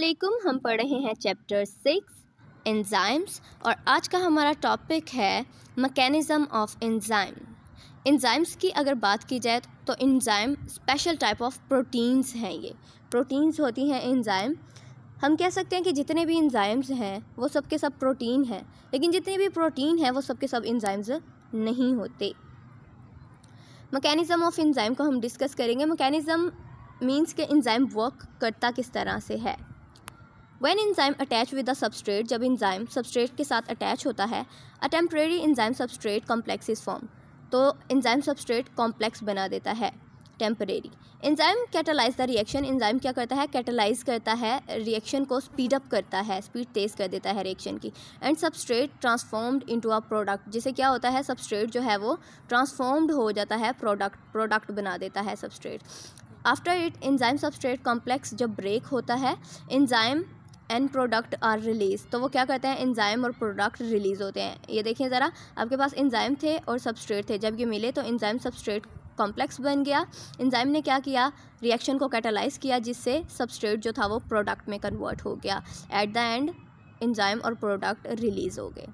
असलकुम हम पढ़ रहे हैं चैप्टर सिक्स एंजाइम्स और आज का हमारा टॉपिक है मकैनिज़म ऑफ एंजाइम एंजाइम्स की अगर बात की जाए तो enzyme special type of proteins हैं ये प्रोटीन्स होती हैं एंजाइम हम कह सकते हैं कि जितने भी एंजाइम्स हैं वो सब के सब प्रोटीन हैं लेकिन जितने भी प्रोटीन हैं वो सब के सब एंजाइम्स नहीं होते मकैनिज़म ऑफ एंजाइम को हम डिस्कस करेंगे मकैनिज़म मीन्स के इंजाइम वर्क करता किस तरह से है when enzyme attach with the substrate जब इन्जाइम सबस्ट्रेट के साथ अटैच होता है a temporary enzyme substrate complex is form तो इन्जाइम सबस्ट्रेट कॉम्प्लेक्स बना देता है temporary enzyme catalyse the reaction enzyme क्या करता है कैटलाइज करता है रिएक्शन को स्पीड अप करता है स्पीड तेज़ कर देता है रिएक्शन की and substrate transformed into a product जिसे क्या होता है सबस्ट्रेट जो है वो ट्रांसफॉर्म्ड हो जाता है प्रोडक्ट प्रोडक्ट बना देता है substrate after it enzyme substrate complex जब ब्रेक होता है enzyme and product are release तो वो क्या करते हैं इंजाइम और प्रोडक्ट रिलीज़ होते हैं ये देखिए ज़रा आपके पास इंजाइम थे और सबस्ट्रेट थे जब ये मिले तो इंजाइम सबस्ट्रेट कॉम्प्लेक्स बन गया इंजाइम ने क्या किया रिएक्शन को कैटलाइज किया जिससे सबस्ट्रेट जो था वो प्रोडक्ट में कन्वर्ट हो गया एट द एंड इंजाइम और प्रोडक्ट रिलीज़ हो गए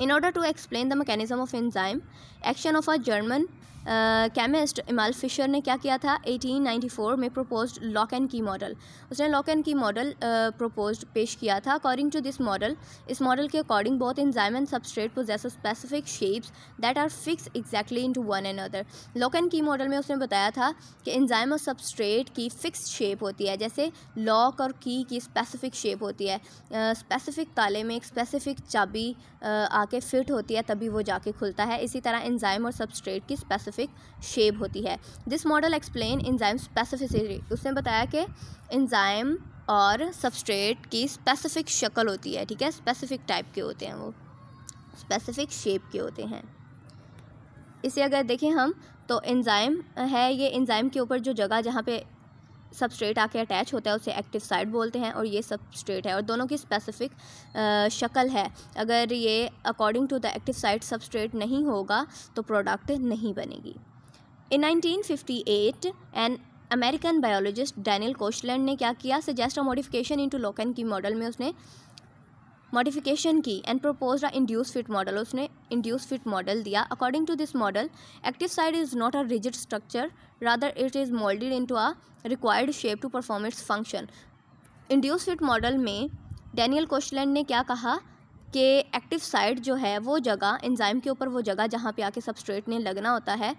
in order to explain the mechanism of enzyme, action of a German chemist Emil Fischer ने क्या किया था 1894 में propose lock and key model उसने lock and key model propose पेश किया था अकॉर्डिंग टू दिस मॉडल इस मॉडल के अकॉर्डिंग बहुत enzyme and substrate possess specific shapes that are fix exactly into one and other lock and key model में उसने बताया था कि इंजाइम और सबस्ट्रेट की फिक्स शेप होती है जैसे लॉक और की की स्पेसिफिक शेप होती है स्पेसिफिक uh, ताले में एक स्पेसिफिक चाबी आ uh, आके फिट होती है तभी वो जाके खुलता है इसी तरह इंजाइम और सबस्ट्रेट की स्पेसिफिक शेप होती है this model explain enzyme specificity उसने बताया कि इंजाइम और सबस्ट्रेट की स्पेसिफिक शक्ल होती है ठीक है स्पेसिफिक टाइप के होते हैं वो स्पेसिफिक शेप के होते हैं इसे अगर देखें हम तो एंजाइम है ये एंजाइम के ऊपर जो जगह जहाँ पे सबस्ट्रेट आके अटैच होता है उसे एक्टिव साइट बोलते हैं और ये सबस्ट्रेट है और दोनों की स्पेसिफिक शक्ल है अगर ये according to the active site substrate नहीं होगा तो प्रोडक्ट नहीं बनेगी in 1958 an American biologist Daniel Koshland ने क्या किया सजेस्ट अ मॉडिफिकेशन इनटू लोकन की मॉडल में उसने मॉडिफिकेशन की and propose a induce fit model उसने इंड्यूस फिट मॉडल दिया according to this model active side is not a rigid structure rather it is moulded into a required shape to perform its function induce fit model में Daniel Koshland ने क्या कहा कि active site जो है वो जगह enzyme के ऊपर वो जगह जहाँ पे आके सबस्ट्रेट ने लगना होता है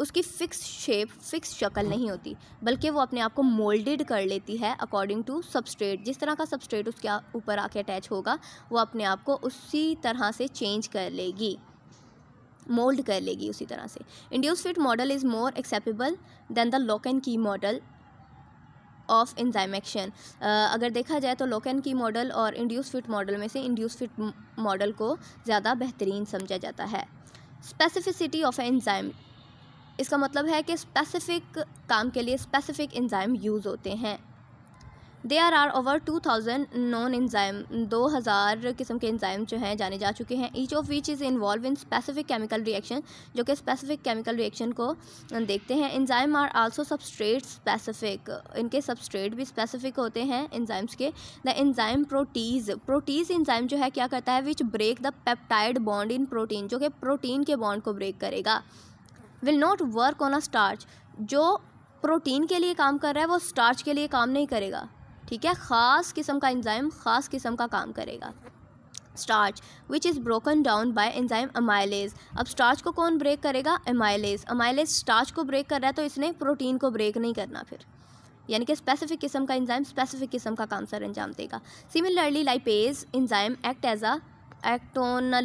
उसकी फ़िक्स शेप फ़िक्स शक्ल नहीं होती बल्कि वो अपने आप को मोल्डेड कर लेती है अकॉर्डिंग टू सबस्ट्रेट जिस तरह का सबस्ट्रेट उसके ऊपर आके अटैच होगा वो अपने आप को उसी तरह से चेंज कर लेगी मोल्ड कर लेगी उसी तरह से induce fit model is more acceptable than the lock and key model of enzyme action अगर देखा जाए तो लोकन की मॉडल और इंड्यूस फिट मॉडल में से इंड्यूस फिट मॉडल को ज़्यादा बेहतरीन समझा जाता है स्पेसिफिसिटी ऑफ एंजाइम इसका मतलब है कि स्पेसिफ़िक काम के लिए स्पेसिफ़िक इंजाइम यूज़ होते हैं there are over two thousand known enzyme दो हज़ार किस्म के इंजाइम जो हैं जाने जा चुके हैं each of which is involve in specific chemical reaction जो कि स्पेसिफिक केमिकल रिएक्शन को देखते हैं enzyme are also substrate specific इनके सबस्ट्रेट भी स्पेसिफिक होते हैं इंजाइम्स के the enzyme protease protease enzyme जो है क्या करता है which break the peptide bond in protein जो कि प्रोटीन के बॉन्ड को ब्रेक करेगा will not work on a starch जो प्रोटीन के लिए काम कर रहा है वो स्टार्च के लिए काम नहीं करेगा ठीक है ख़ास किस्म का एंजाइम ख़ास किस्म का काम करेगा starch which is broken down by enzyme amylase अब स्टार्च को कौन ब्रेक करेगा अमाइलेज अमाइलेज स्टार्च को ब्रेक कर रहा है तो इसने प्रोटीन को ब्रेक नहीं करना फिर यानी कि स्पेसिफिक किस्म का इंजाइम स्पेसिफिक किस्म का काम सर अंजाम देगा similarly lipase enzyme act as a act on uh,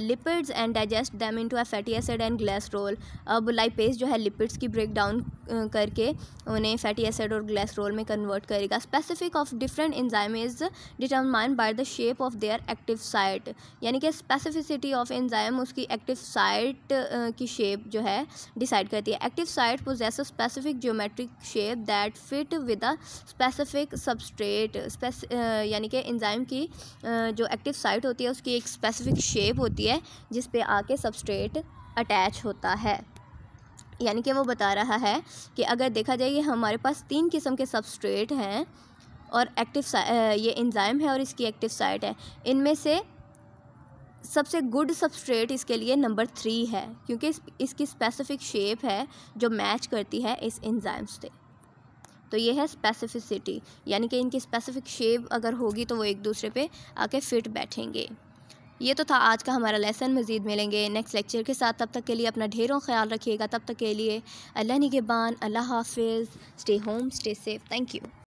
lipids and digest them into a fatty acid and glycerol अब lipase जो है lipids की break down uh, करके उन्हें fatty acid और glycerol में convert करेगा specific of different enzyme is determined by the shape of their active site यानी कि specificity of enzyme उसकी active site uh, की shape जो है decide करती है active site possess a specific geometric shape that fit with a specific substrate यानी कि enzyme की uh, जो active site होती है उसकी उसकी एक स्पेसिफिक शेप होती है जिस पे आके सबस्ट्रेट अटैच होता है यानी कि वो बता रहा है कि अगर देखा जाए हमारे पास तीन किस्म के सबस्ट्रेट हैं और एक्टिव ये इंजाइम है और इसकी एक्टिव साइट है इनमें से सबसे गुड सबस्ट्रेट इसके लिए नंबर थ्री है क्योंकि इस, इसकी स्पेसिफिक शेप है जो मैच करती है इस इंजाइम से तो ये है स्पेसिफिसिटी यानी कि इनकी स्पेसिफिक शेप अगर होगी तो वो एक दूसरे पे आके फिट बैठेंगे ये तो था आज का हमारा लेसन मज़ीद मिलेंगे नेक्स्ट लेक्चर के साथ तब तक के लिए अपना ढेरों ख्याल रखिएगा तब तक के लिए अल्लाह निगेबान अल्लाह हाफिज़ stay home stay safe thank you